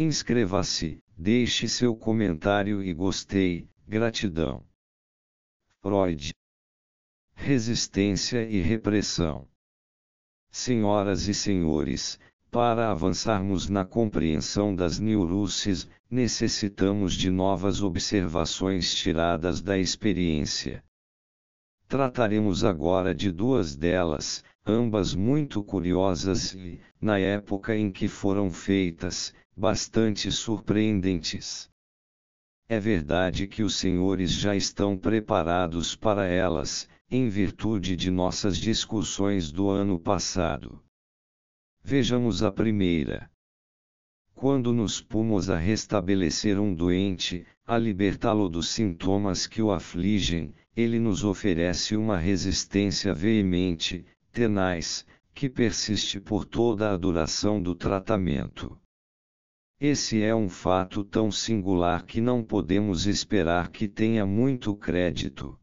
Inscreva-se, deixe seu comentário e gostei, gratidão. Freud. Resistência e repressão. Senhoras e senhores, para avançarmos na compreensão das neuroses, necessitamos de novas observações tiradas da experiência. Trataremos agora de duas delas, ambas muito curiosas e, na época em que foram feitas, bastante surpreendentes. É verdade que os senhores já estão preparados para elas, em virtude de nossas discussões do ano passado. Vejamos a primeira. Quando nos pomos a restabelecer um doente, a libertá-lo dos sintomas que o afligem, ele nos oferece uma resistência veemente, tenaz, que persiste por toda a duração do tratamento. Esse é um fato tão singular que não podemos esperar que tenha muito crédito.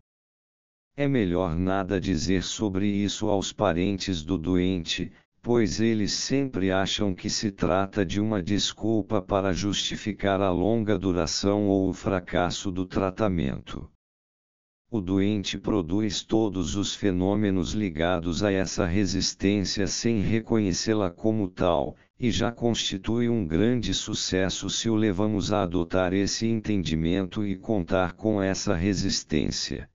É melhor nada dizer sobre isso aos parentes do doente, pois eles sempre acham que se trata de uma desculpa para justificar a longa duração ou o fracasso do tratamento o doente produz todos os fenômenos ligados a essa resistência sem reconhecê-la como tal, e já constitui um grande sucesso se o levamos a adotar esse entendimento e contar com essa resistência.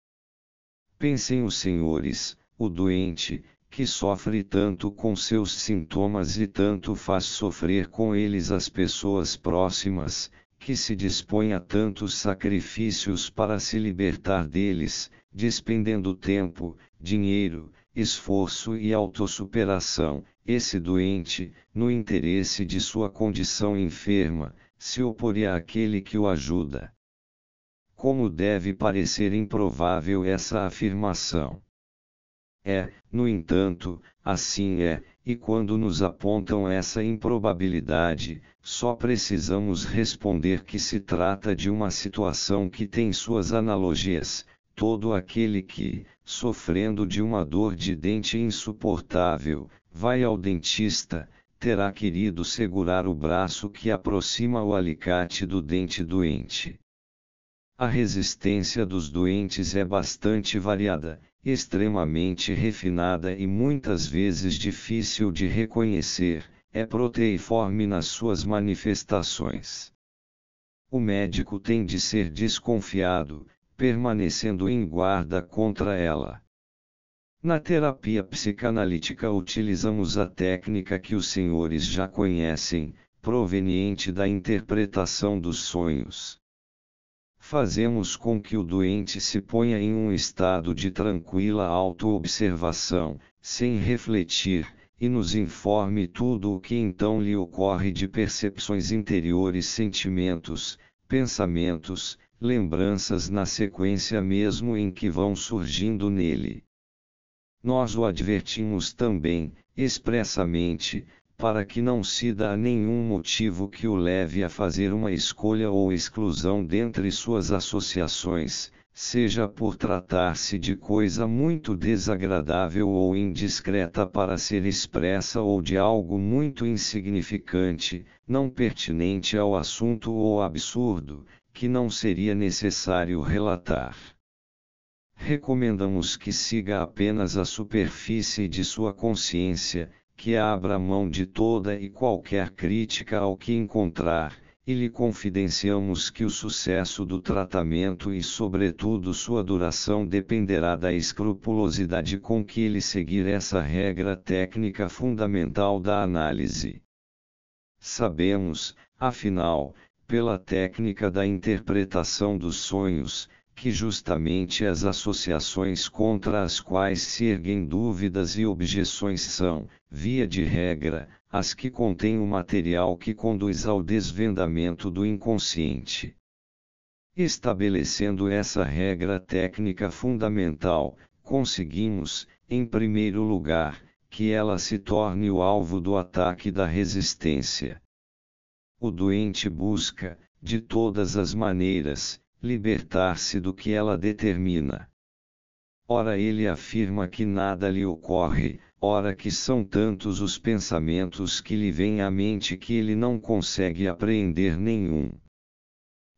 Pensem os senhores, o doente, que sofre tanto com seus sintomas e tanto faz sofrer com eles as pessoas próximas, que se dispõe a tantos sacrifícios para se libertar deles, despendendo tempo, dinheiro, esforço e autossuperação, esse doente, no interesse de sua condição enferma, se oporia àquele que o ajuda. Como deve parecer improvável essa afirmação. É, no entanto, assim é, e quando nos apontam essa improbabilidade, só precisamos responder que se trata de uma situação que tem suas analogias. Todo aquele que, sofrendo de uma dor de dente insuportável, vai ao dentista, terá querido segurar o braço que aproxima o alicate do dente doente. A resistência dos doentes é bastante variada, extremamente refinada e muitas vezes difícil de reconhecer, é proteiforme nas suas manifestações. O médico tem de ser desconfiado, permanecendo em guarda contra ela. Na terapia psicanalítica utilizamos a técnica que os senhores já conhecem, proveniente da interpretação dos sonhos fazemos com que o doente se ponha em um estado de tranquila autoobservação, sem refletir, e nos informe tudo o que então lhe ocorre de percepções interiores, sentimentos, pensamentos, lembranças na sequência mesmo em que vão surgindo nele. Nós o advertimos também, expressamente, para que não se dá nenhum motivo que o leve a fazer uma escolha ou exclusão dentre suas associações, seja por tratar-se de coisa muito desagradável ou indiscreta para ser expressa ou de algo muito insignificante, não pertinente ao assunto ou absurdo, que não seria necessário relatar. Recomendamos que siga apenas a superfície de sua consciência, que abra mão de toda e qualquer crítica ao que encontrar, e lhe confidenciamos que o sucesso do tratamento e, sobretudo, sua duração dependerá da escrupulosidade com que ele seguir essa regra técnica fundamental da análise. Sabemos, afinal, pela técnica da interpretação dos sonhos, que justamente as associações contra as quais se erguem dúvidas e objeções são, via de regra, as que contêm o material que conduz ao desvendamento do inconsciente. Estabelecendo essa regra técnica fundamental, conseguimos, em primeiro lugar, que ela se torne o alvo do ataque da resistência. O doente busca, de todas as maneiras, libertar-se do que ela determina. Ora, ele afirma que nada lhe ocorre, ora que são tantos os pensamentos que lhe vêm à mente que ele não consegue apreender nenhum.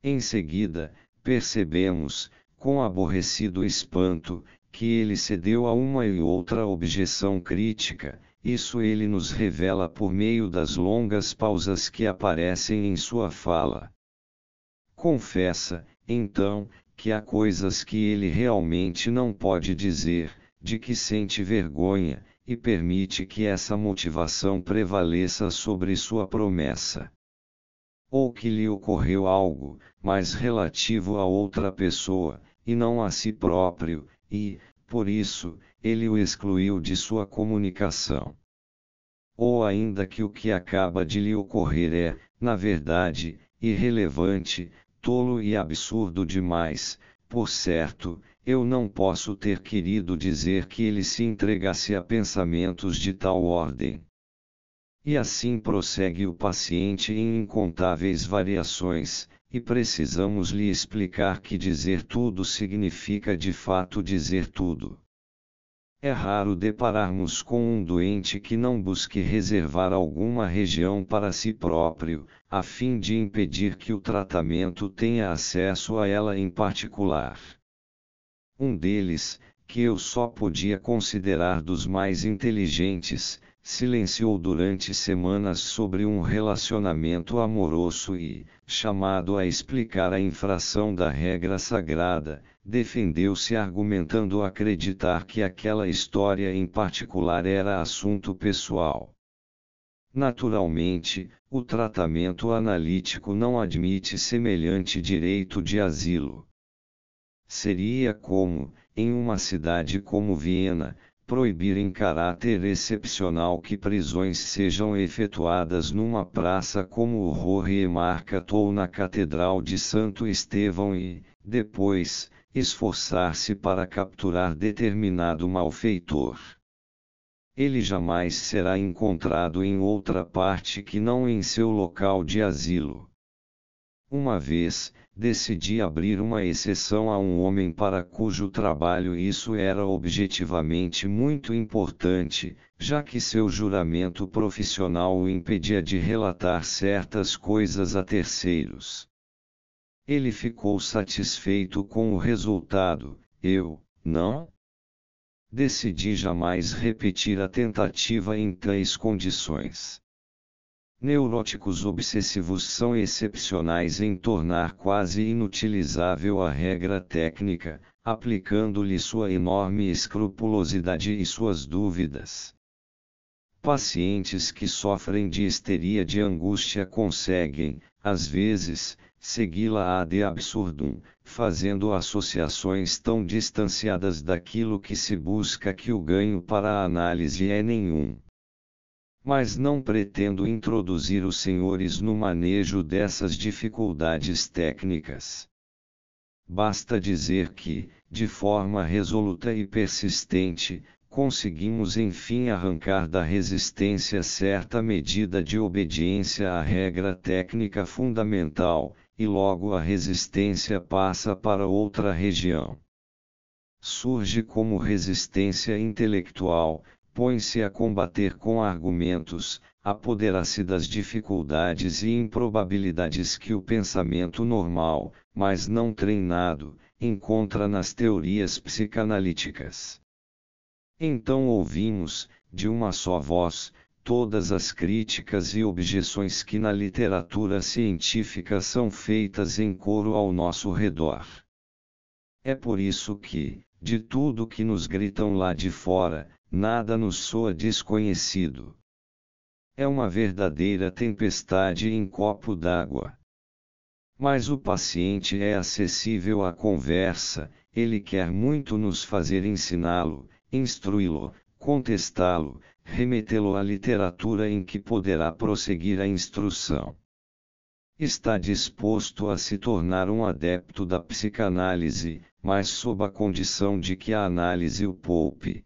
Em seguida, percebemos, com aborrecido espanto, que ele cedeu a uma e outra objeção crítica, isso ele nos revela por meio das longas pausas que aparecem em sua fala. Confessa, então, que há coisas que ele realmente não pode dizer, de que sente vergonha, e permite que essa motivação prevaleça sobre sua promessa. Ou que lhe ocorreu algo, mas relativo a outra pessoa, e não a si próprio, e, por isso, ele o excluiu de sua comunicação. Ou ainda que o que acaba de lhe ocorrer é, na verdade, irrelevante, tolo e absurdo demais, por certo, eu não posso ter querido dizer que ele se entregasse a pensamentos de tal ordem. E assim prossegue o paciente em incontáveis variações, e precisamos lhe explicar que dizer tudo significa de fato dizer tudo. É raro depararmos com um doente que não busque reservar alguma região para si próprio, a fim de impedir que o tratamento tenha acesso a ela em particular. Um deles, que eu só podia considerar dos mais inteligentes, silenciou durante semanas sobre um relacionamento amoroso e, chamado a explicar a infração da regra sagrada, defendeu-se argumentando acreditar que aquela história em particular era assunto pessoal. Naturalmente, o tratamento analítico não admite semelhante direito de asilo. Seria como, em uma cidade como Viena, proibir em caráter excepcional que prisões sejam efetuadas numa praça como o Rohre ou na Catedral de Santo Estevão e, depois, esforçar-se para capturar determinado malfeitor. Ele jamais será encontrado em outra parte que não em seu local de asilo. Uma vez, decidi abrir uma exceção a um homem para cujo trabalho isso era objetivamente muito importante, já que seu juramento profissional o impedia de relatar certas coisas a terceiros. Ele ficou satisfeito com o resultado, eu, não? Decidi jamais repetir a tentativa em tais condições. Neuróticos obsessivos são excepcionais em tornar quase inutilizável a regra técnica, aplicando-lhe sua enorme escrupulosidade e suas dúvidas. Pacientes que sofrem de histeria de angústia conseguem, às vezes, segui la a de absurdum, fazendo associações tão distanciadas daquilo que se busca que o ganho para a análise é nenhum. Mas não pretendo introduzir os senhores no manejo dessas dificuldades técnicas. Basta dizer que, de forma resoluta e persistente, conseguimos enfim arrancar da resistência certa medida de obediência à regra técnica fundamental, e logo a resistência passa para outra região. Surge como resistência intelectual, põe-se a combater com argumentos, apodera-se das dificuldades e improbabilidades que o pensamento normal, mas não treinado, encontra nas teorias psicanalíticas. Então ouvimos, de uma só voz, todas as críticas e objeções que na literatura científica são feitas em coro ao nosso redor. É por isso que, de tudo que nos gritam lá de fora, nada nos soa desconhecido. É uma verdadeira tempestade em copo d'água. Mas o paciente é acessível à conversa, ele quer muito nos fazer ensiná-lo, instruí-lo, contestá-lo, remetê-lo à literatura em que poderá prosseguir a instrução. Está disposto a se tornar um adepto da psicanálise, mas sob a condição de que a análise o poupe.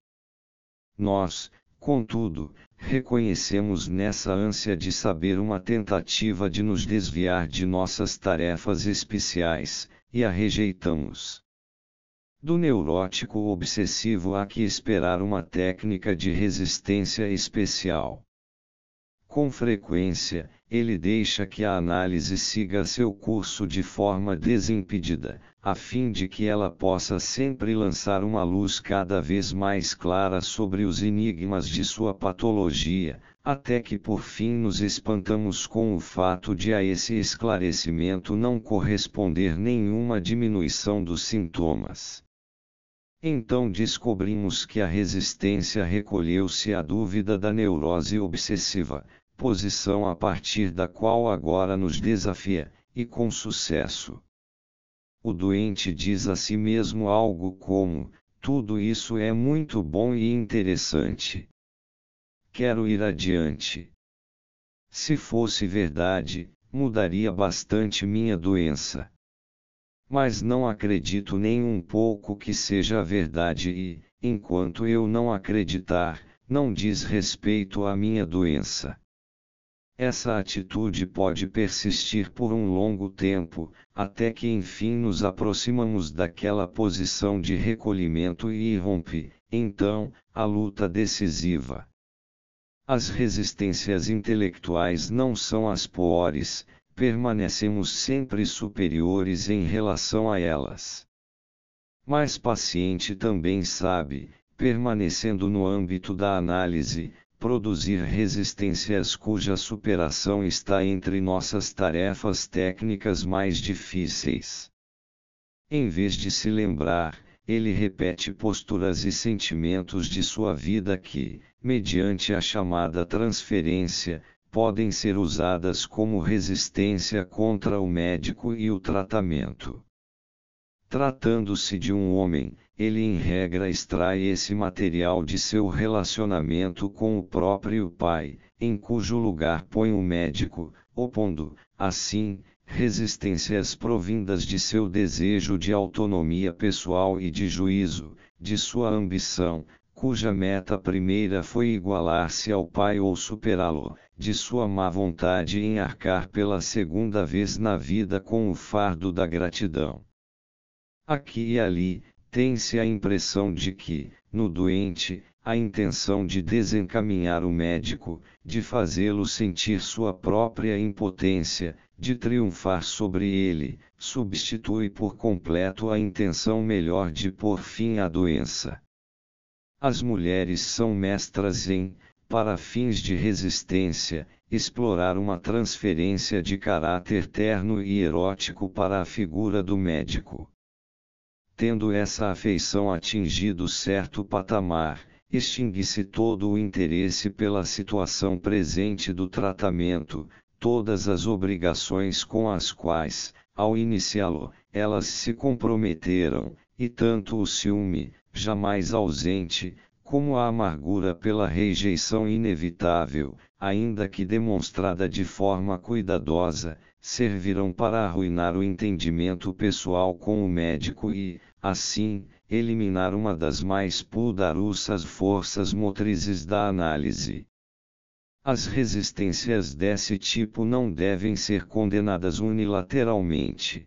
Nós, contudo, reconhecemos nessa ânsia de saber uma tentativa de nos desviar de nossas tarefas especiais, e a rejeitamos. Do neurótico obsessivo há que esperar uma técnica de resistência especial. Com frequência, ele deixa que a análise siga seu curso de forma desimpedida, a fim de que ela possa sempre lançar uma luz cada vez mais clara sobre os enigmas de sua patologia, até que por fim nos espantamos com o fato de a esse esclarecimento não corresponder nenhuma diminuição dos sintomas. Então descobrimos que a resistência recolheu-se à dúvida da neurose obsessiva, posição a partir da qual agora nos desafia, e com sucesso. O doente diz a si mesmo algo como: tudo isso é muito bom e interessante. Quero ir adiante. Se fosse verdade, mudaria bastante minha doença mas não acredito nem um pouco que seja verdade e, enquanto eu não acreditar, não diz respeito à minha doença. Essa atitude pode persistir por um longo tempo, até que enfim nos aproximamos daquela posição de recolhimento e irrompe, então, a luta decisiva. As resistências intelectuais não são as piores, permanecemos sempre superiores em relação a elas. Mas paciente também sabe, permanecendo no âmbito da análise, produzir resistências cuja superação está entre nossas tarefas técnicas mais difíceis. Em vez de se lembrar, ele repete posturas e sentimentos de sua vida que, mediante a chamada transferência, podem ser usadas como resistência contra o médico e o tratamento. Tratando-se de um homem, ele em regra extrai esse material de seu relacionamento com o próprio pai, em cujo lugar põe o médico, opondo, assim, resistências provindas de seu desejo de autonomia pessoal e de juízo, de sua ambição, cuja meta primeira foi igualar-se ao pai ou superá-lo, de sua má vontade em arcar pela segunda vez na vida com o fardo da gratidão. Aqui e ali, tem-se a impressão de que, no doente, a intenção de desencaminhar o médico, de fazê-lo sentir sua própria impotência, de triunfar sobre ele, substitui por completo a intenção melhor de pôr fim à doença. As mulheres são mestras em, para fins de resistência, explorar uma transferência de caráter terno e erótico para a figura do médico. Tendo essa afeição atingido certo patamar, extingue-se todo o interesse pela situação presente do tratamento, todas as obrigações com as quais, ao iniciá-lo, elas se comprometeram, e tanto o ciúme, jamais ausente, como a amargura pela rejeição inevitável, ainda que demonstrada de forma cuidadosa, servirão para arruinar o entendimento pessoal com o médico e, assim, eliminar uma das mais pudarussas forças motrizes da análise. As resistências desse tipo não devem ser condenadas unilateralmente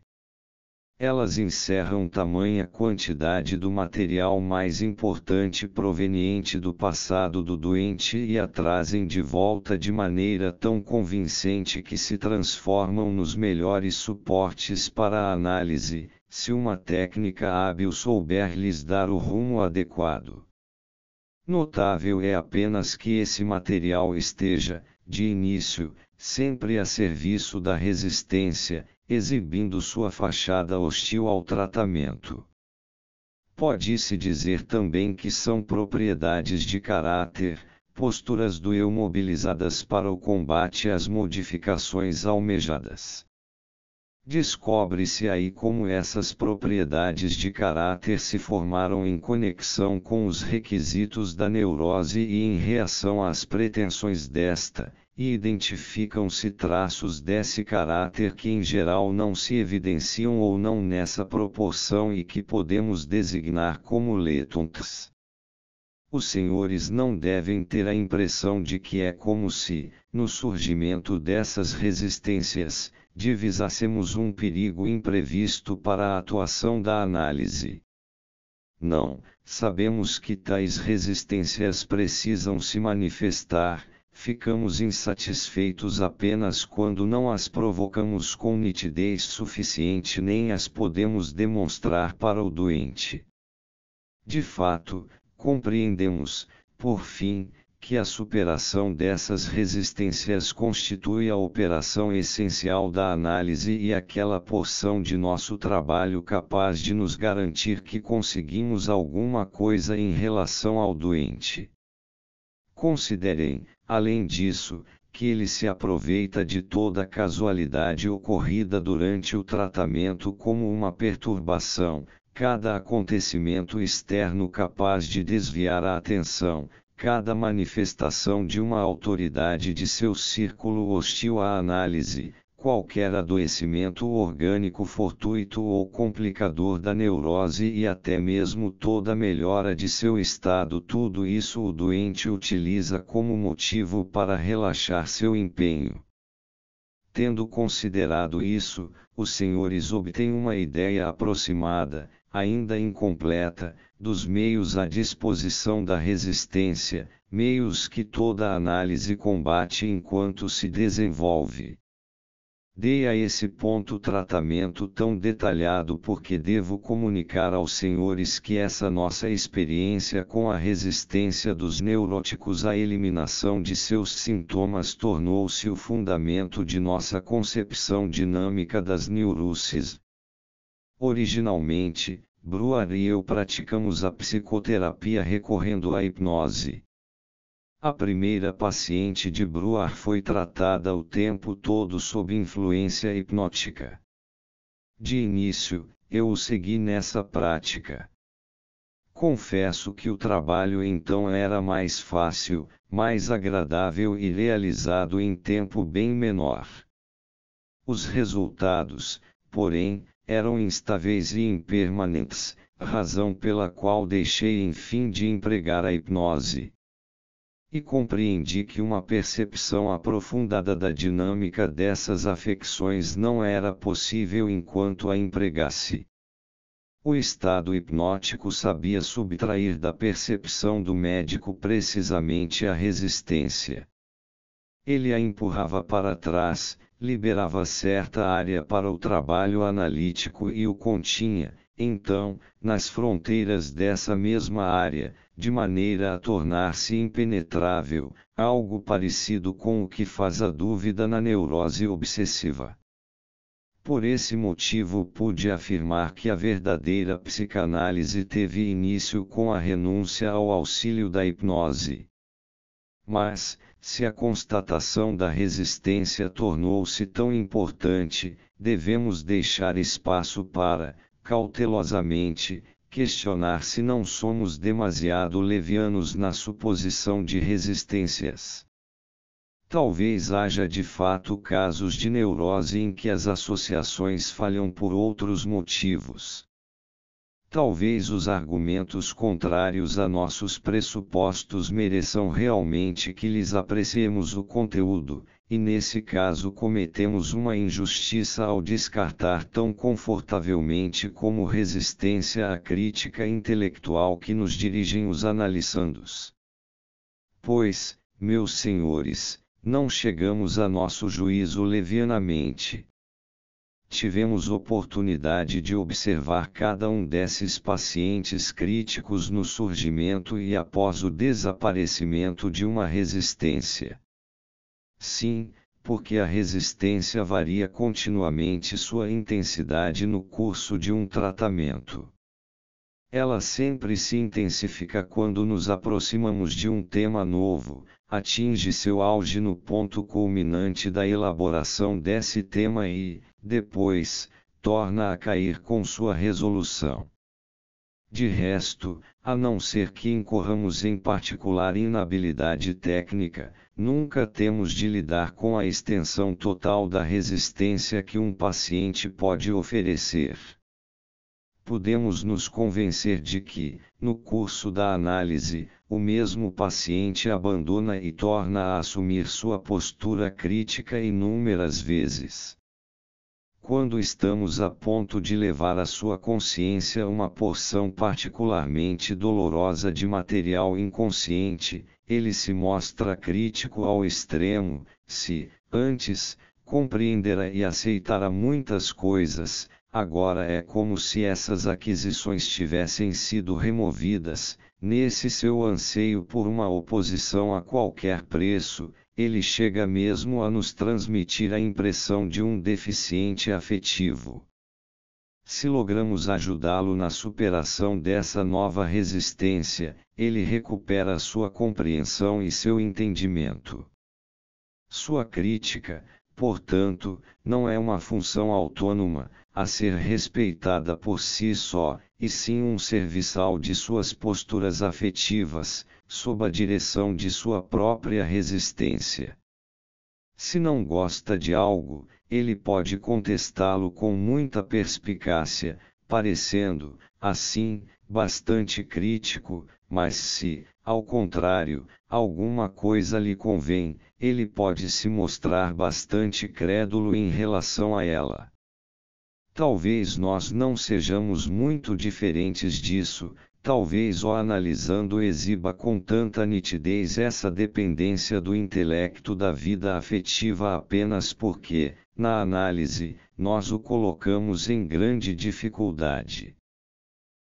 elas encerram tamanha quantidade do material mais importante proveniente do passado do doente e a trazem de volta de maneira tão convincente que se transformam nos melhores suportes para a análise, se uma técnica hábil souber lhes dar o rumo adequado. Notável é apenas que esse material esteja, de início, sempre a serviço da resistência, exibindo sua fachada hostil ao tratamento. Pode-se dizer também que são propriedades de caráter, posturas do eu mobilizadas para o combate às modificações almejadas. Descobre-se aí como essas propriedades de caráter se formaram em conexão com os requisitos da neurose e em reação às pretensões desta, e identificam-se traços desse caráter que em geral não se evidenciam ou não nessa proporção e que podemos designar como letuntes. Os senhores não devem ter a impressão de que é como se, no surgimento dessas resistências, divisássemos um perigo imprevisto para a atuação da análise. Não, sabemos que tais resistências precisam se manifestar, ficamos insatisfeitos apenas quando não as provocamos com nitidez suficiente nem as podemos demonstrar para o doente. De fato, compreendemos, por fim, que a superação dessas resistências constitui a operação essencial da análise e aquela porção de nosso trabalho capaz de nos garantir que conseguimos alguma coisa em relação ao doente. Considerem, Além disso, que ele se aproveita de toda casualidade ocorrida durante o tratamento como uma perturbação, cada acontecimento externo capaz de desviar a atenção, cada manifestação de uma autoridade de seu círculo hostil à análise, qualquer adoecimento orgânico fortuito ou complicador da neurose e até mesmo toda melhora de seu estado. Tudo isso o doente utiliza como motivo para relaxar seu empenho. Tendo considerado isso, os senhores obtêm uma ideia aproximada, ainda incompleta, dos meios à disposição da resistência, meios que toda análise combate enquanto se desenvolve. Dei a esse ponto tratamento tão detalhado porque devo comunicar aos senhores que essa nossa experiência com a resistência dos neuróticos à eliminação de seus sintomas tornou-se o fundamento de nossa concepção dinâmica das neuroses. Originalmente, Bruar e eu praticamos a psicoterapia recorrendo à hipnose. A primeira paciente de Bruar foi tratada o tempo todo sob influência hipnótica. De início, eu o segui nessa prática. Confesso que o trabalho então era mais fácil, mais agradável e realizado em tempo bem menor. Os resultados, porém, eram instáveis e impermanentes, razão pela qual deixei enfim de empregar a hipnose e compreendi que uma percepção aprofundada da dinâmica dessas afecções não era possível enquanto a empregasse. O estado hipnótico sabia subtrair da percepção do médico precisamente a resistência. Ele a empurrava para trás, liberava certa área para o trabalho analítico e o continha, então, nas fronteiras dessa mesma área, de maneira a tornar-se impenetrável, algo parecido com o que faz a dúvida na neurose obsessiva. Por esse motivo, pude afirmar que a verdadeira psicanálise teve início com a renúncia ao auxílio da hipnose. Mas, se a constatação da resistência tornou-se tão importante, devemos deixar espaço para, cautelosamente, questionar se não somos demasiado levianos na suposição de resistências. Talvez haja de fato casos de neurose em que as associações falham por outros motivos. Talvez os argumentos contrários a nossos pressupostos mereçam realmente que lhes apreciemos o conteúdo, e nesse caso cometemos uma injustiça ao descartar tão confortavelmente como resistência a crítica intelectual que nos dirigem os analisandos. Pois, meus senhores, não chegamos a nosso juízo levianamente. Tivemos oportunidade de observar cada um desses pacientes críticos no surgimento e após o desaparecimento de uma resistência. Sim, porque a resistência varia continuamente sua intensidade no curso de um tratamento. Ela sempre se intensifica quando nos aproximamos de um tema novo, atinge seu auge no ponto culminante da elaboração desse tema e, depois, torna a cair com sua resolução. De resto, a não ser que incorramos em particular inabilidade técnica, nunca temos de lidar com a extensão total da resistência que um paciente pode oferecer. Podemos nos convencer de que, no curso da análise, o mesmo paciente abandona e torna a assumir sua postura crítica inúmeras vezes quando estamos a ponto de levar à sua consciência uma porção particularmente dolorosa de material inconsciente, ele se mostra crítico ao extremo, se, antes, compreendera e aceitara muitas coisas, agora é como se essas aquisições tivessem sido removidas, nesse seu anseio por uma oposição a qualquer preço, ele chega mesmo a nos transmitir a impressão de um deficiente afetivo. Se logramos ajudá-lo na superação dessa nova resistência, ele recupera sua compreensão e seu entendimento. Sua crítica, portanto, não é uma função autônoma, a ser respeitada por si só, e sim um serviçal de suas posturas afetivas, sob a direção de sua própria resistência. Se não gosta de algo, ele pode contestá-lo com muita perspicácia, parecendo, assim, bastante crítico, mas se, ao contrário, alguma coisa lhe convém, ele pode se mostrar bastante crédulo em relação a ela. Talvez nós não sejamos muito diferentes disso, talvez o analisando exiba com tanta nitidez essa dependência do intelecto da vida afetiva apenas porque, na análise, nós o colocamos em grande dificuldade.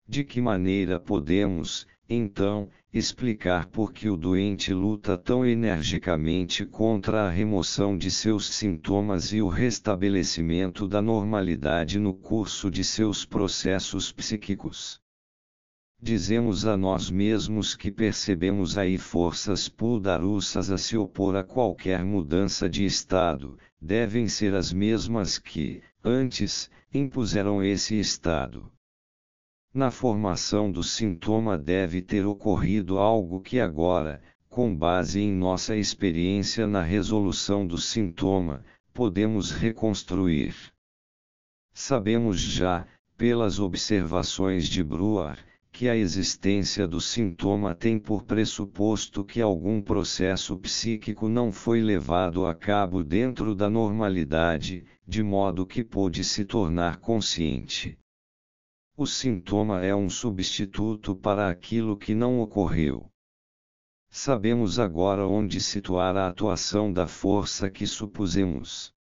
De que maneira podemos, então, explicar por que o doente luta tão energicamente contra a remoção de seus sintomas e o restabelecimento da normalidade no curso de seus processos psíquicos? Dizemos a nós mesmos que percebemos aí forças pudarussas a se opor a qualquer mudança de estado, devem ser as mesmas que, antes, impuseram esse estado. Na formação do sintoma deve ter ocorrido algo que agora, com base em nossa experiência na resolução do sintoma, podemos reconstruir. Sabemos já, pelas observações de Brewer, que a existência do sintoma tem por pressuposto que algum processo psíquico não foi levado a cabo dentro da normalidade, de modo que pôde se tornar consciente. O sintoma é um substituto para aquilo que não ocorreu. Sabemos agora onde situar a atuação da força que supusemos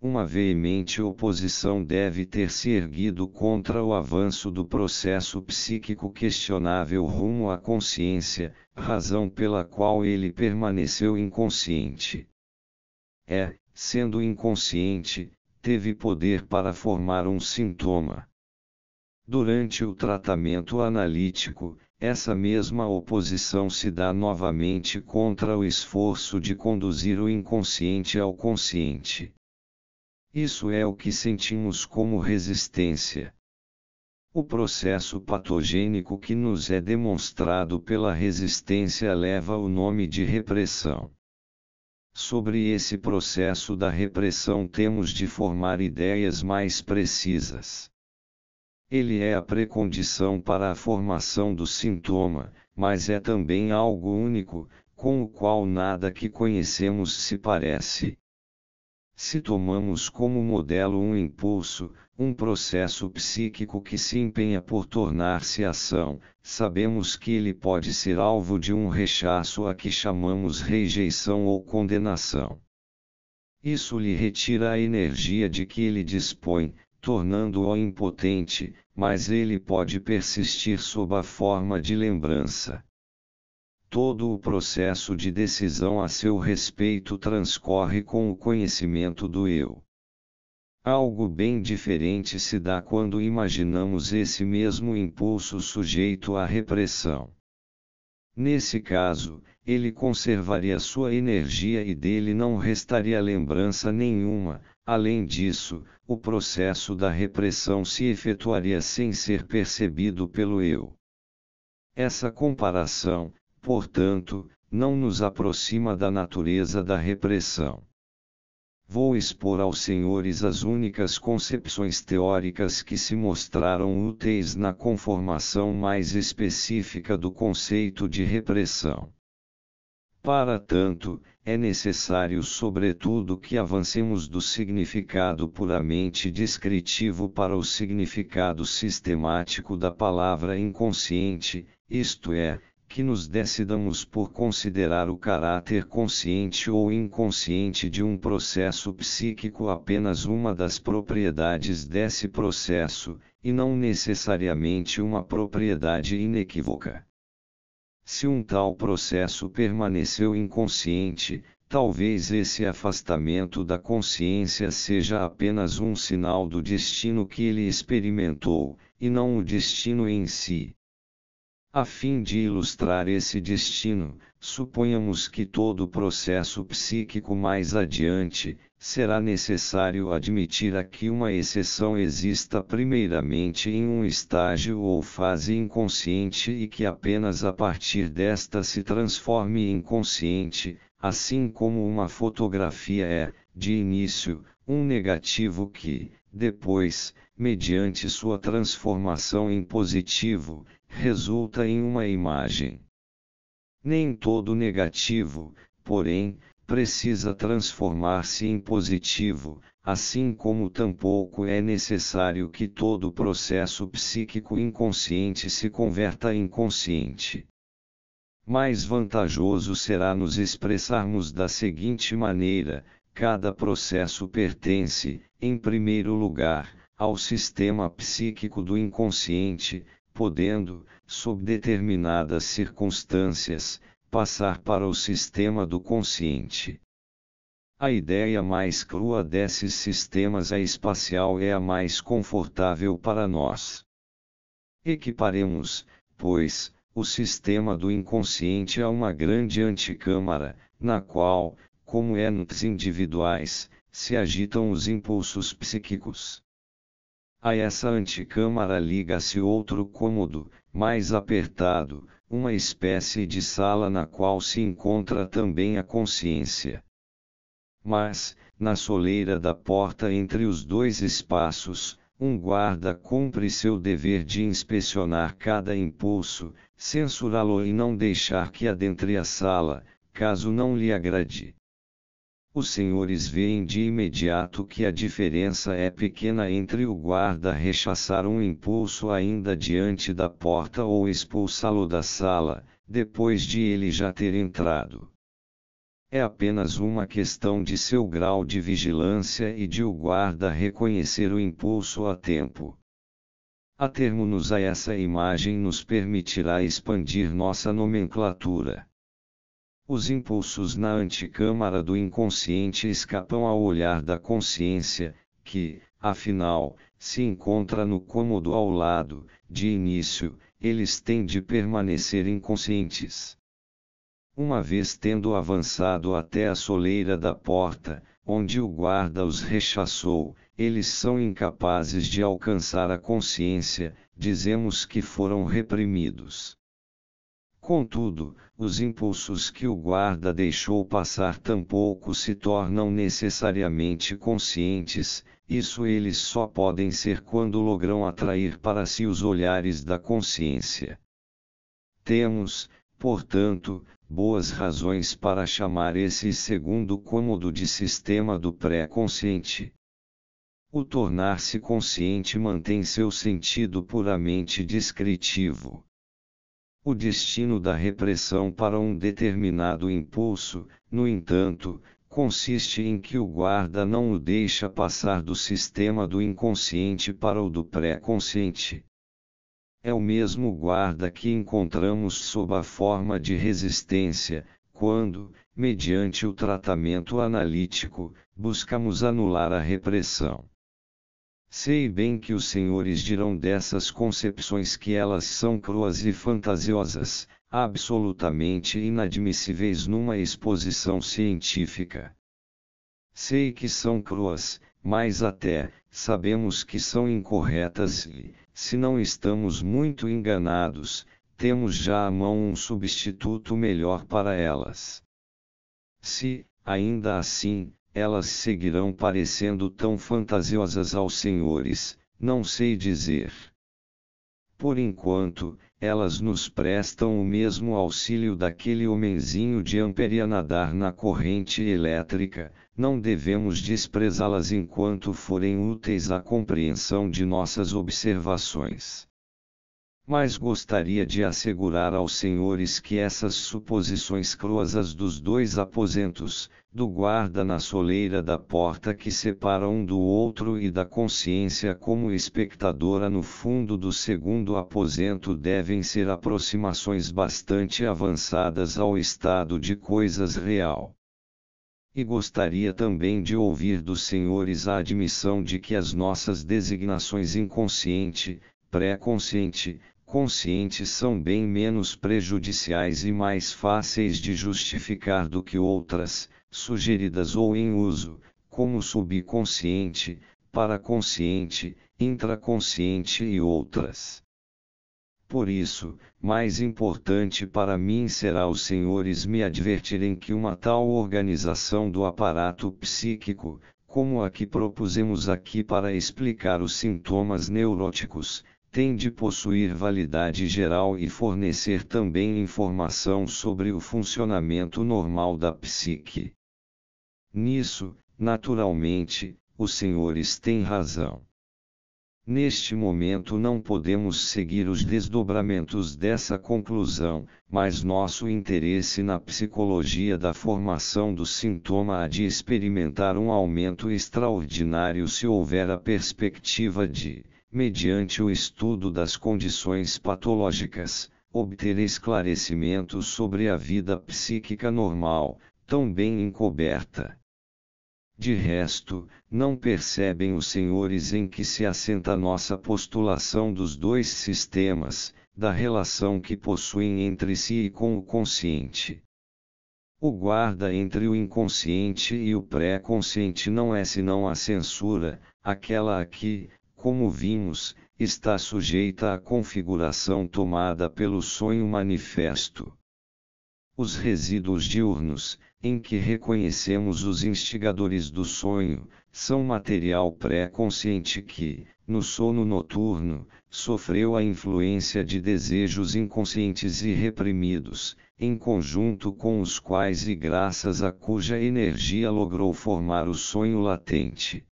uma veemente oposição deve ter se erguido contra o avanço do processo psíquico questionável rumo à consciência, razão pela qual ele permaneceu inconsciente. É, sendo inconsciente, teve poder para formar um sintoma. Durante o tratamento analítico, essa mesma oposição se dá novamente contra o esforço de conduzir o inconsciente ao consciente. Isso é o que sentimos como resistência. O processo patogênico que nos é demonstrado pela resistência leva o nome de repressão. Sobre esse processo da repressão temos de formar ideias mais precisas. Ele é a precondição para a formação do sintoma, mas é também algo único, com o qual nada que conhecemos se parece. Se tomamos como modelo um impulso, um processo psíquico que se empenha por tornar-se ação, sabemos que ele pode ser alvo de um rechaço a que chamamos rejeição ou condenação. Isso lhe retira a energia de que ele dispõe, tornando-o impotente, mas ele pode persistir sob a forma de lembrança. Todo o processo de decisão a seu respeito transcorre com o conhecimento do eu. Algo bem diferente se dá quando imaginamos esse mesmo impulso sujeito à repressão. Nesse caso, ele conservaria sua energia e dele não restaria lembrança nenhuma, além disso, o processo da repressão se efetuaria sem ser percebido pelo eu. Essa comparação, portanto, não nos aproxima da natureza da repressão. Vou expor aos senhores as únicas concepções teóricas que se mostraram úteis na conformação mais específica do conceito de repressão. Para tanto, é necessário, sobretudo, que avancemos do significado puramente descritivo para o significado sistemático da palavra inconsciente, isto é, que nos decidamos por considerar o caráter consciente ou inconsciente de um processo psíquico apenas uma das propriedades desse processo, e não necessariamente uma propriedade inequívoca. Se um tal processo permaneceu inconsciente, talvez esse afastamento da consciência seja apenas um sinal do destino que ele experimentou, e não o destino em si. A fim de ilustrar esse destino, suponhamos que todo o processo psíquico mais adiante, será necessário admitir a que uma exceção exista primeiramente em um estágio ou fase inconsciente e que apenas a partir desta se transforme em consciente, assim como uma fotografia é, de início, um negativo que, depois, mediante sua transformação em positivo, resulta em uma imagem. Nem todo negativo, porém, precisa transformar-se em positivo, assim como tampouco é necessário que todo processo psíquico inconsciente se converta em consciente. Mais vantajoso será nos expressarmos da seguinte maneira: cada processo pertence, em primeiro lugar, ao sistema psíquico do inconsciente, podendo, sob determinadas circunstâncias, passar para o sistema do consciente. A ideia mais crua desses sistemas é espacial é a mais confortável para nós. Equiparemos, pois, o sistema do inconsciente a uma grande anticâmara, na qual, como entes é individuais, se agitam os impulsos psíquicos. A essa antecâmara liga-se outro cômodo, mais apertado, uma espécie de sala na qual se encontra também a consciência. Mas, na soleira da porta entre os dois espaços, um guarda cumpre seu dever de inspecionar cada impulso, censurá-lo e não deixar que adentre a sala, caso não lhe agrade. Os senhores veem de imediato que a diferença é pequena entre o guarda rechaçar um impulso ainda diante da porta ou expulsá-lo da sala, depois de ele já ter entrado. É apenas uma questão de seu grau de vigilância e de o guarda reconhecer o impulso a tempo. Atermos-nos a essa imagem nos permitirá expandir nossa nomenclatura. Os impulsos na antecâmara do inconsciente escapam ao olhar da consciência, que, afinal, se encontra no cômodo ao lado, de início, eles têm de permanecer inconscientes. Uma vez tendo avançado até a soleira da porta, onde o guarda os rechaçou, eles são incapazes de alcançar a consciência, dizemos que foram reprimidos. Contudo, os impulsos que o guarda deixou passar tampouco se tornam necessariamente conscientes, isso eles só podem ser quando logram atrair para si os olhares da consciência. Temos, portanto, boas razões para chamar esse segundo cômodo de sistema do pré-consciente. O tornar-se consciente mantém seu sentido puramente descritivo o destino da repressão para um determinado impulso, no entanto, consiste em que o guarda não o deixa passar do sistema do inconsciente para o do pré-consciente. É o mesmo guarda que encontramos sob a forma de resistência, quando, mediante o tratamento analítico, buscamos anular a repressão. Sei bem que os senhores dirão dessas concepções que elas são cruas e fantasiosas, absolutamente inadmissíveis numa exposição científica. Sei que são cruas, mas até sabemos que são incorretas e, se não estamos muito enganados, temos já à mão um substituto melhor para elas. Se, ainda assim, elas seguirão parecendo tão fantasiosas aos senhores, não sei dizer. Por enquanto, elas nos prestam o mesmo auxílio daquele homenzinho de Amperia nadar na corrente elétrica, não devemos desprezá-las enquanto forem úteis à compreensão de nossas observações mas gostaria de assegurar aos senhores que essas suposições crosas dos dois aposentos, do guarda na soleira da porta que separa um do outro e da consciência como espectadora no fundo do segundo aposento devem ser aproximações bastante avançadas ao estado de coisas real e gostaria também de ouvir dos senhores a admissão de que as nossas designações inconsciente, pré-consciente, conscientes são bem menos prejudiciais e mais fáceis de justificar do que outras, sugeridas ou em uso, como subconsciente, paraconsciente, intraconsciente e outras. Por isso, mais importante para mim será os senhores me advertirem que uma tal organização do aparato psíquico, como a que propusemos aqui para explicar os sintomas neuróticos, tem de possuir validade geral e fornecer também informação sobre o funcionamento normal da psique. Nisso, naturalmente, os senhores têm razão. Neste momento não podemos seguir os desdobramentos dessa conclusão, mas nosso interesse na psicologia da formação do sintoma há de experimentar um aumento extraordinário se houver a perspectiva de mediante o estudo das condições patológicas, obter esclarecimentos sobre a vida psíquica normal, tão bem encoberta. De resto, não percebem os senhores em que se assenta nossa postulação dos dois sistemas, da relação que possuem entre si e com o consciente. O guarda entre o inconsciente e o pré-consciente não é senão a censura, aquela a que, como vimos, está sujeita à configuração tomada pelo sonho manifesto. Os resíduos diurnos, em que reconhecemos os instigadores do sonho, são material pré-consciente que, no sono noturno, sofreu a influência de desejos inconscientes e reprimidos, em conjunto com os quais e graças a cuja energia logrou formar o sonho latente.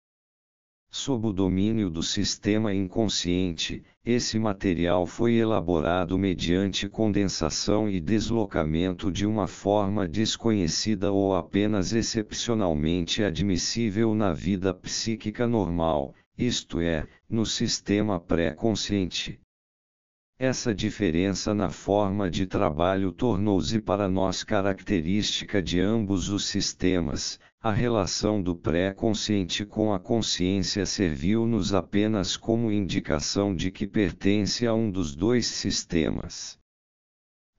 Sob o domínio do sistema inconsciente, esse material foi elaborado mediante condensação e deslocamento de uma forma desconhecida ou apenas excepcionalmente admissível na vida psíquica normal, isto é, no sistema pré-consciente. Essa diferença na forma de trabalho tornou-se para nós característica de ambos os sistemas, a relação do pré-consciente com a consciência serviu-nos apenas como indicação de que pertence a um dos dois sistemas.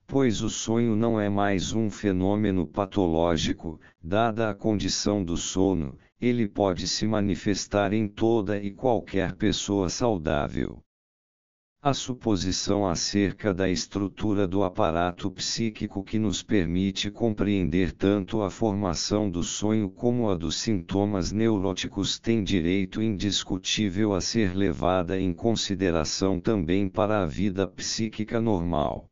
Pois o sonho não é mais um fenômeno patológico, dada a condição do sono, ele pode se manifestar em toda e qualquer pessoa saudável. A suposição acerca da estrutura do aparato psíquico que nos permite compreender tanto a formação do sonho como a dos sintomas neuróticos tem direito indiscutível a ser levada em consideração também para a vida psíquica normal.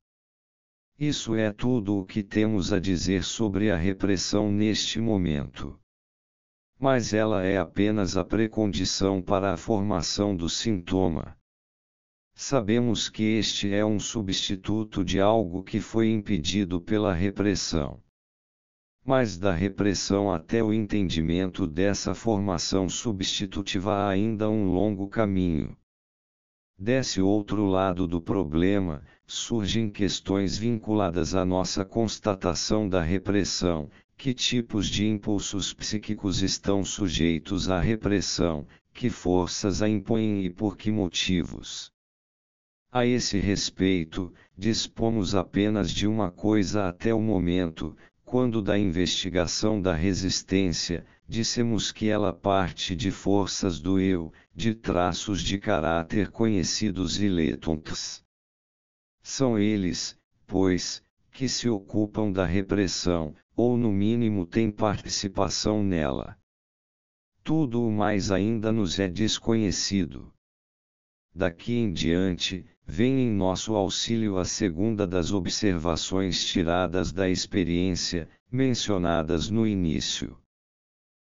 Isso é tudo o que temos a dizer sobre a repressão neste momento mas ela é apenas a precondição para a formação do sintoma. Sabemos que este é um substituto de algo que foi impedido pela repressão. Mas da repressão até o entendimento dessa formação substitutiva há ainda um longo caminho. Desse outro lado do problema, surgem questões vinculadas à nossa constatação da repressão: que tipos de impulsos psíquicos estão sujeitos à repressão, que forças a impõem e por que motivos. A esse respeito, dispomos apenas de uma coisa até o momento, quando da investigação da resistência, dissemos que ela parte de forças do eu, de traços de caráter conhecidos e letontes. São eles, pois, que se ocupam da repressão, ou no mínimo têm participação nela. Tudo o mais ainda nos é desconhecido. Daqui em diante, vem em nosso auxílio a segunda das observações tiradas da experiência, mencionadas no início.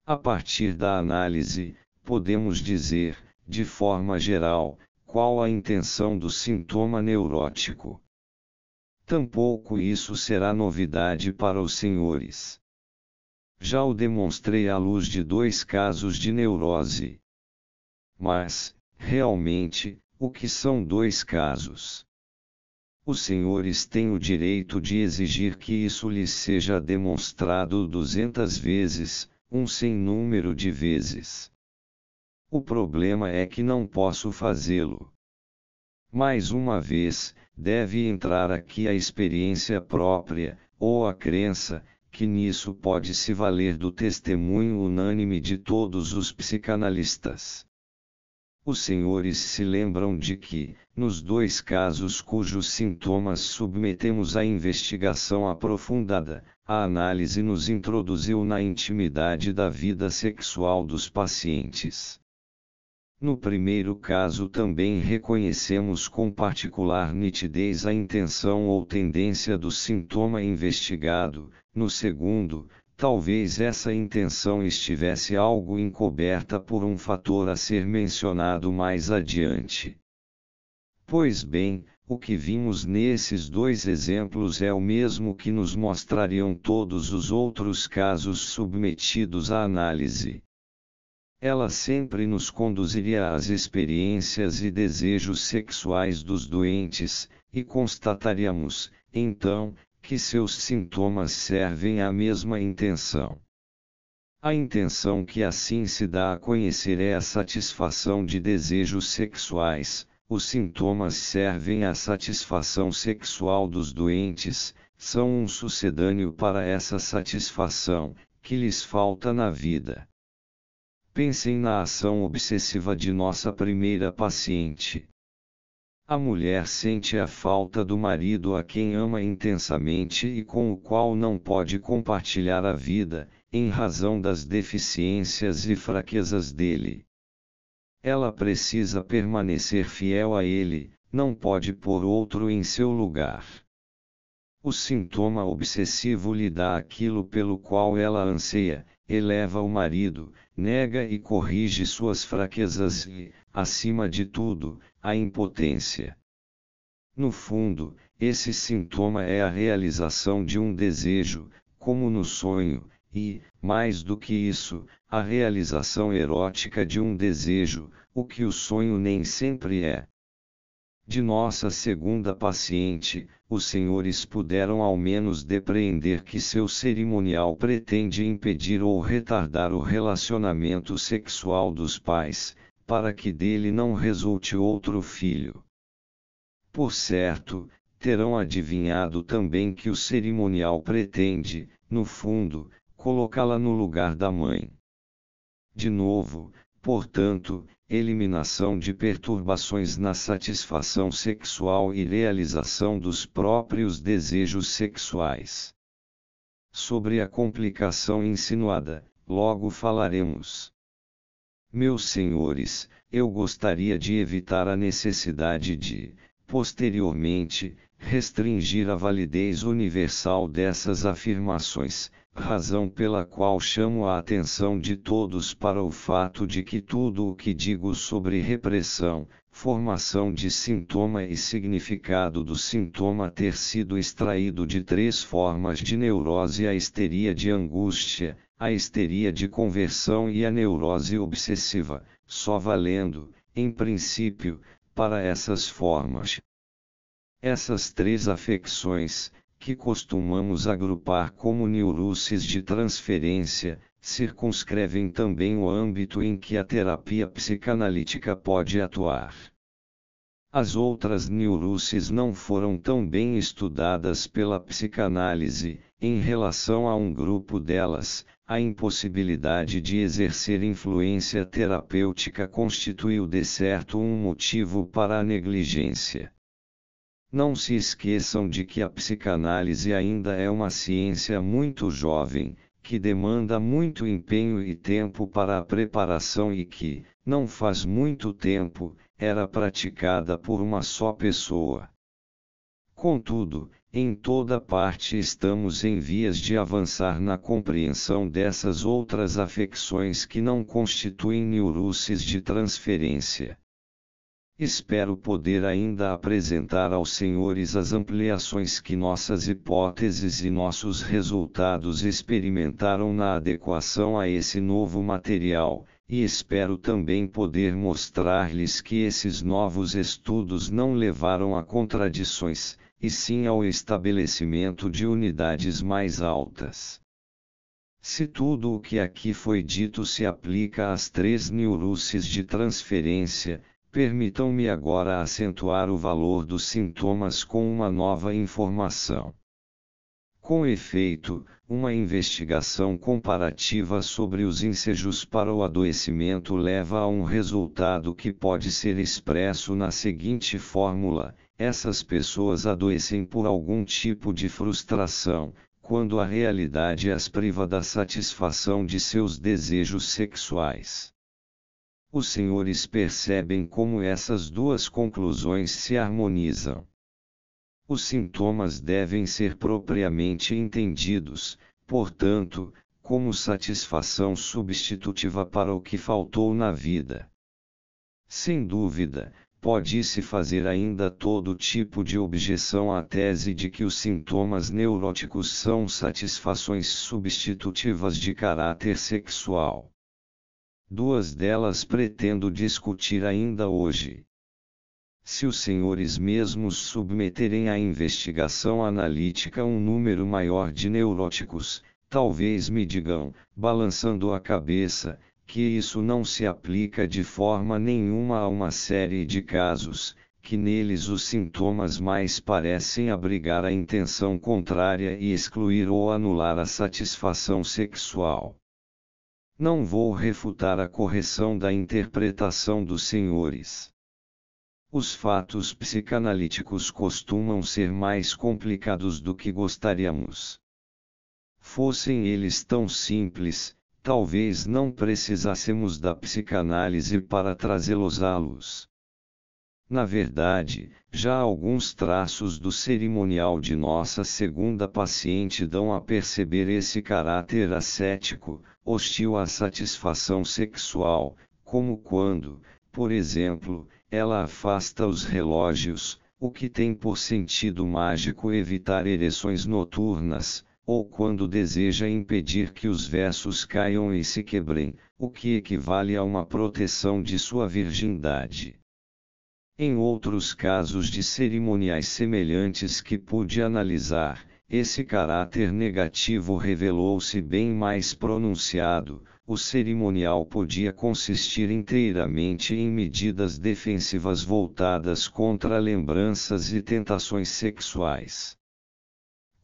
A partir da análise, podemos dizer, de forma geral, qual a intenção do sintoma neurótico. Tampouco isso será novidade para os senhores. Já o demonstrei à luz de dois casos de neurose. Mas, realmente, o que são dois casos. Os senhores têm o direito de exigir que isso lhes seja demonstrado duzentas vezes, um sem número de vezes. O problema é que não posso fazê-lo. Mais uma vez, deve entrar aqui a experiência própria, ou a crença, que nisso pode se valer do testemunho unânime de todos os psicanalistas. Os senhores se lembram de que, nos dois casos cujos sintomas submetemos à investigação aprofundada, a análise nos introduziu na intimidade da vida sexual dos pacientes. No primeiro caso também reconhecemos com particular nitidez a intenção ou tendência do sintoma investigado, no segundo, Talvez essa intenção estivesse algo encoberta por um fator a ser mencionado mais adiante. Pois bem, o que vimos nesses dois exemplos é o mesmo que nos mostrariam todos os outros casos submetidos à análise. Ela sempre nos conduziria às experiências e desejos sexuais dos doentes, e constataríamos, então, que seus sintomas servem à mesma intenção. A intenção que assim se dá a conhecer é a satisfação de desejos sexuais, os sintomas servem à satisfação sexual dos doentes, são um sucedâneo para essa satisfação, que lhes falta na vida. Pensem na ação obsessiva de nossa primeira paciente. A mulher sente a falta do marido a quem ama intensamente e com o qual não pode compartilhar a vida, em razão das deficiências e fraquezas dele. Ela precisa permanecer fiel a ele, não pode pôr outro em seu lugar. O sintoma obsessivo lhe dá aquilo pelo qual ela anseia, eleva o marido, nega e corrige suas fraquezas e, acima de tudo, a impotência. No fundo, esse sintoma é a realização de um desejo, como no sonho, e, mais do que isso, a realização erótica de um desejo, o que o sonho nem sempre é. De nossa segunda paciente, os senhores puderam ao menos depreender que seu cerimonial pretende impedir ou retardar o relacionamento sexual dos pais, para que dele não resulte outro filho. Por certo, terão adivinhado também que o cerimonial pretende, no fundo, colocá-la no lugar da mãe. De novo, portanto, eliminação de perturbações na satisfação sexual e realização dos próprios desejos sexuais. Sobre a complicação insinuada, logo falaremos. Meus senhores, eu gostaria de evitar a necessidade de, posteriormente, restringir a validez universal dessas afirmações, razão pela qual chamo a atenção de todos para o fato de que tudo o que digo sobre repressão, formação de sintoma e significado do sintoma ter sido extraído de três formas de neurose: a histeria de angústia, a histeria de conversão e a neurose obsessiva, só valendo, em princípio, para essas formas. Essas três afecções, que costumamos agrupar como neuroses de transferência, circunscrevem também o âmbito em que a terapia psicanalítica pode atuar. As outras neuroses não foram tão bem estudadas pela psicanálise, em relação a um grupo delas, a impossibilidade de exercer influência terapêutica constituiu de certo um motivo para a negligência. Não se esqueçam de que a psicanálise ainda é uma ciência muito jovem, que demanda muito empenho e tempo para a preparação e que, não faz muito tempo, era praticada por uma só pessoa. Contudo, em toda parte estamos em vias de avançar na compreensão dessas outras afecções que não constituem neuruses de transferência. Espero poder ainda apresentar aos senhores as ampliações que nossas hipóteses e nossos resultados experimentaram na adequação a esse novo material, e espero também poder mostrar-lhes que esses novos estudos não levaram a contradições e sim ao estabelecimento de unidades mais altas. Se tudo o que aqui foi dito se aplica às três neuruses de transferência, permitam-me agora acentuar o valor dos sintomas com uma nova informação. Com efeito, uma investigação comparativa sobre os ensejos para o adoecimento leva a um resultado que pode ser expresso na seguinte fórmula: essas pessoas adoecem por algum tipo de frustração, quando a realidade as priva da satisfação de seus desejos sexuais. Os senhores percebem como essas duas conclusões se harmonizam. Os sintomas devem ser propriamente entendidos, portanto, como satisfação substitutiva para o que faltou na vida. Sem dúvida, Pode-se fazer ainda todo tipo de objeção à tese de que os sintomas neuróticos são satisfações substitutivas de caráter sexual. Duas delas pretendo discutir ainda hoje. Se os senhores mesmos submeterem à investigação analítica um número maior de neuróticos, talvez me digam, balançando a cabeça, que isso não se aplica de forma nenhuma a uma série de casos, que neles os sintomas mais parecem abrigar a intenção contrária e excluir ou anular a satisfação sexual. Não vou refutar a correção da interpretação dos senhores. Os fatos psicanalíticos costumam ser mais complicados do que gostaríamos. Fossem eles tão simples, talvez não precisássemos da psicanálise para trazê-los à luz. Na verdade, já alguns traços do cerimonial de nossa segunda paciente dão a perceber esse caráter ascético, hostil à satisfação sexual, como quando, por exemplo, ela afasta os relógios, o que tem por sentido mágico evitar ereções noturnas, ou quando deseja impedir que os versos caiam e se quebrem, o que equivale a uma proteção de sua virgindade. Em outros casos de cerimoniais semelhantes que pude analisar, esse caráter negativo revelou-se bem mais pronunciado. O cerimonial podia consistir inteiramente em medidas defensivas voltadas contra lembranças e tentações sexuais.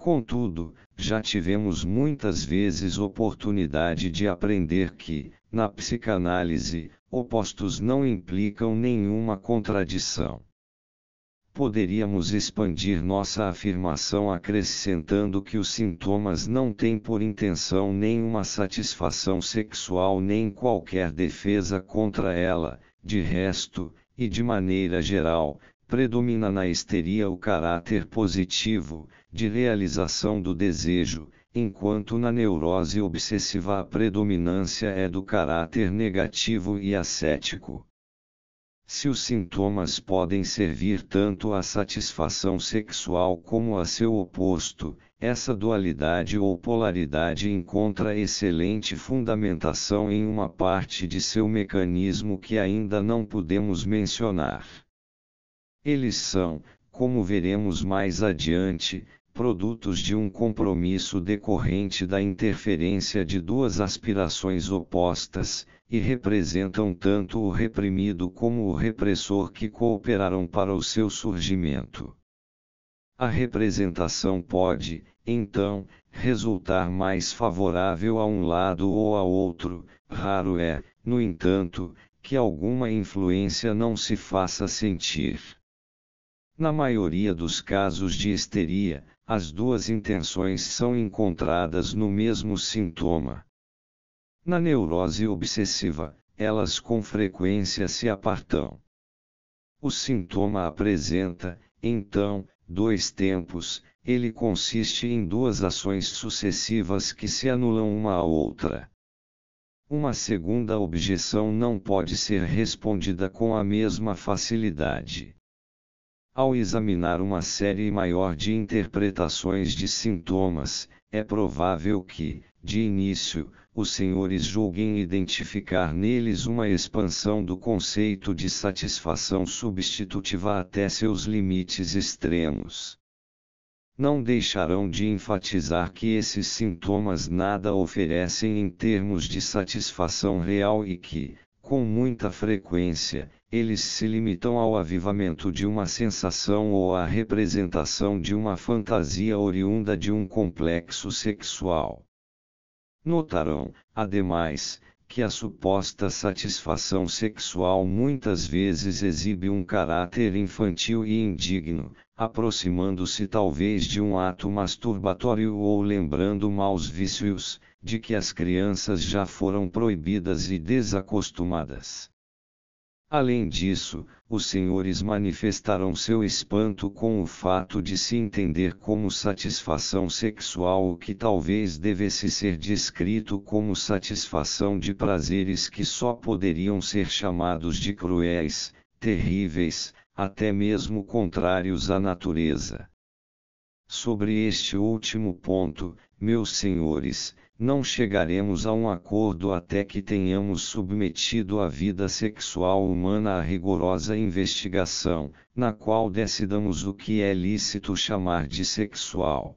Contudo, já tivemos muitas vezes oportunidade de aprender que, na psicanálise, opostos não implicam nenhuma contradição. Poderíamos expandir nossa afirmação acrescentando que os sintomas não têm por intenção nenhuma satisfação sexual nem qualquer defesa contra ela, de resto, e de maneira geral, predomina na histeria o caráter positivo de realização do desejo, enquanto na neurose obsessiva a predominância é do caráter negativo e ascético. Se os sintomas podem servir tanto à satisfação sexual como a seu oposto, essa dualidade ou polaridade encontra excelente fundamentação em uma parte de seu mecanismo que ainda não podemos mencionar. Eles são, como veremos mais adiante, produtos de um compromisso decorrente da interferência de duas aspirações opostas, e representam tanto o reprimido como o repressor que cooperaram para o seu surgimento. A representação pode, então, resultar mais favorável a um lado ou a outro, raro é, no entanto, que alguma influência não se faça sentir. Na maioria dos casos de histeria, as duas intenções são encontradas no mesmo sintoma. Na neurose obsessiva, elas com frequência se apartam. O sintoma apresenta, então, dois tempos, ele consiste em duas ações sucessivas que se anulam uma à outra. Uma segunda objeção não pode ser respondida com a mesma facilidade. Ao examinar uma série maior de interpretações de sintomas, é provável que, de início, os senhores julguem identificar neles uma expansão do conceito de satisfação substitutiva até seus limites extremos. Não deixarão de enfatizar que esses sintomas nada oferecem em termos de satisfação real e que, com muita frequência, eles se limitam ao avivamento de uma sensação ou à representação de uma fantasia oriunda de um complexo sexual. Notarão, ademais, que a suposta satisfação sexual muitas vezes exibe um caráter infantil e indigno, aproximando-se talvez de um ato masturbatório ou lembrando maus vícios, de que as crianças já foram proibidas e desacostumadas. Além disso, os senhores manifestaram seu espanto com o fato de se entender como satisfação sexual o que talvez devesse ser descrito como satisfação de prazeres que só poderiam ser chamados de cruéis, terríveis, até mesmo contrários à natureza. Sobre este último ponto, meus senhores, não chegaremos a um acordo até que tenhamos submetido a vida sexual humana a rigorosa investigação, na qual decidamos o que é lícito chamar de sexual.